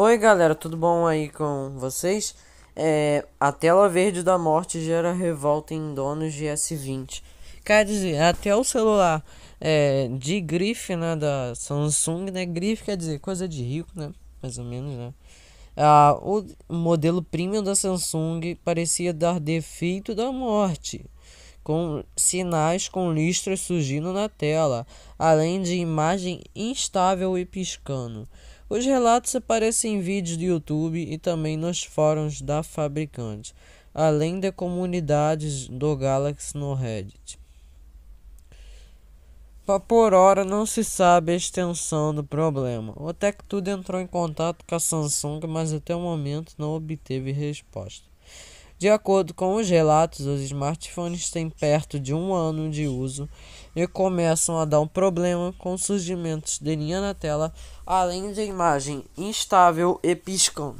Oi galera, tudo bom aí com vocês? É, a tela verde da morte gera revolta em donos de S20. Quer dizer, até o celular é, de grife, né, da Samsung, né, grife quer dizer coisa de rico, né, mais ou menos, né. Ah, o modelo premium da Samsung parecia dar defeito da morte, com sinais com listras surgindo na tela, além de imagem instável e piscando. Os relatos aparecem em vídeos do YouTube e também nos fóruns da fabricante, além de comunidades do Galaxy no Reddit. Por hora não se sabe a extensão do problema. O TechTudo entrou em contato com a Samsung, mas até o momento não obteve resposta. De acordo com os relatos, os smartphones têm perto de um ano de uso e começam a dar um problema com surgimentos de linha na tela, além de imagem instável e piscando.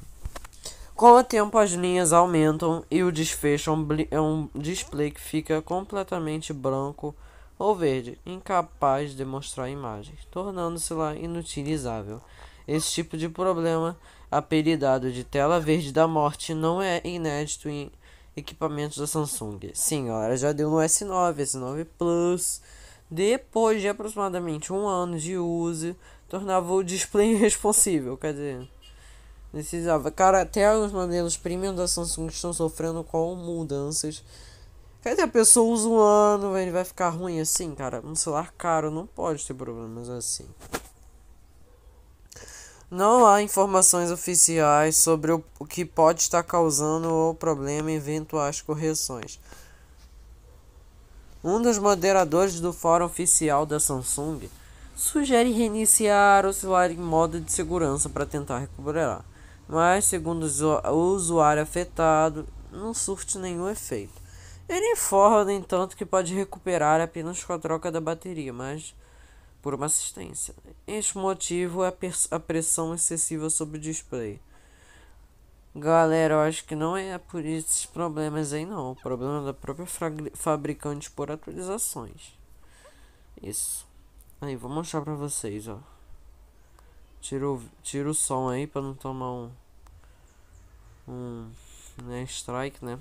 Com o tempo, as linhas aumentam e o desfecho é um é display que fica completamente branco ou verde, incapaz de mostrar imagens, tornando-se lá inutilizável. Esse tipo de problema apelidado de tela verde da morte, não é inédito em equipamentos da Samsung. Sim, galera, já deu no S9, S9 Plus. Depois de aproximadamente um ano de uso, tornava o display irresponsível. Quer dizer, precisava. Cara, até os modelos premium da Samsung estão sofrendo com mudanças. Quer dizer, a pessoa usa um ano, ele vai ficar ruim assim, cara. Um celular caro não pode ter problemas assim. Não há informações oficiais sobre o que pode estar causando o problema e eventuais correções. Um dos moderadores do fórum oficial da Samsung sugere reiniciar o celular em modo de segurança para tentar recuperar, mas, segundo o usuário afetado, não surte nenhum efeito. Ele informa, no entanto, que pode recuperar apenas com a troca da bateria, mas por uma assistência. Este motivo é a pressão excessiva sobre o display. Galera, eu acho que não é por esses problemas aí não. O problema é da própria fabricante por atualizações. Isso. Aí, vou mostrar pra vocês, ó. Tira o, tira o som aí pra não tomar um... Um... Né, strike, né?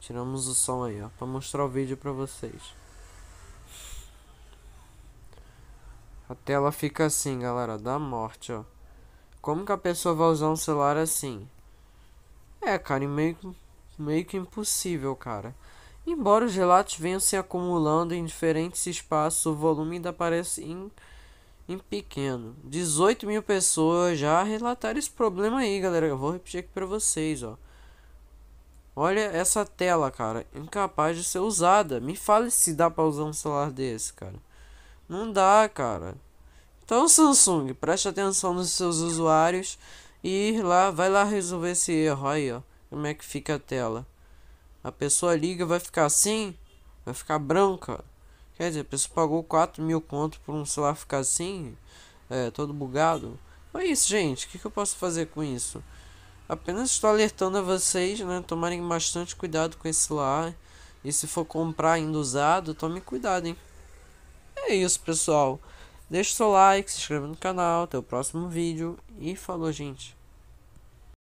Tiramos o som aí, ó. Pra mostrar o vídeo pra vocês. A tela fica assim, galera, da morte, ó. Como que a pessoa vai usar um celular assim? É, cara, meio, meio que impossível, cara. Embora os relatos venham se acumulando em diferentes espaços, o volume ainda parece em, em pequeno. 18 mil pessoas já relataram esse problema aí, galera. Eu vou repetir aqui pra vocês, ó. Olha essa tela, cara. Incapaz de ser usada. Me fale se dá pra usar um celular desse, cara. Não dá, cara. Então, Samsung, preste atenção nos seus usuários e lá, vai lá resolver esse erro aí, ó. Como é que fica a tela? A pessoa liga, vai ficar assim, vai ficar branca. Quer dizer, a pessoa pagou 4 mil conto por um celular ficar assim, é, todo bugado. é isso, gente. O que, que, eu posso fazer com isso? Apenas estou alertando a vocês, né? Tomarem bastante cuidado com esse celular. E se for comprar ainda usado, tome cuidado, hein? é isso, pessoal. Deixa o seu like, se inscreva no canal, até o próximo vídeo e falou, gente.